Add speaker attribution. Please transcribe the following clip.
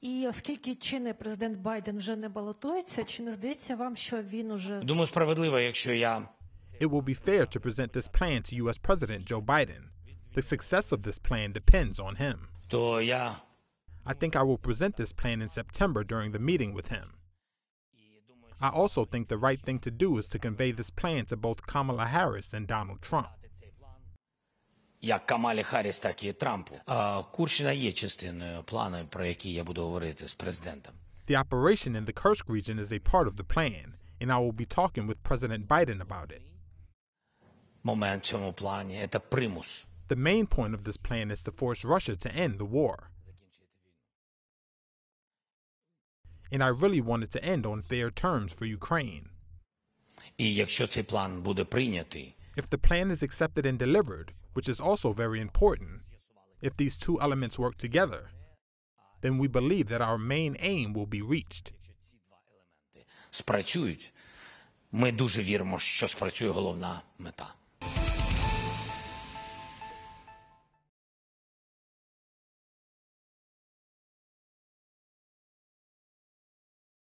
Speaker 1: І оскільки чинний президент Байден вже не балотується, чи не здається вам, що він уже
Speaker 2: думаю, справедливо, якщо я It will be fair to present this plan to US President Joe Biden. The success of this plan depends on him. То я I think I will present this plan in September during the meeting with him. I also think the right thing to do is to convey this plan to both Kamala Harris and Donald Trump.
Speaker 1: Як Камалі Харріс, так і Трампу. А про я буду
Speaker 2: говорити з президентом. The operation in the Kursk region is a part of the plan, and I will be talking with President Biden about it. Момент цьому плані – це примус. The main point of this plan is to force Russia to end the war. And I really wanted to end on fair terms for Ukraine. І
Speaker 1: якщо цей план буде прийнятий,
Speaker 2: if the plan is accepted and delivered, which is also very important, if these two elements work together, then we believe that our main aim will be reached.
Speaker 1: Ми дуже віримо, що спрацює головна мета.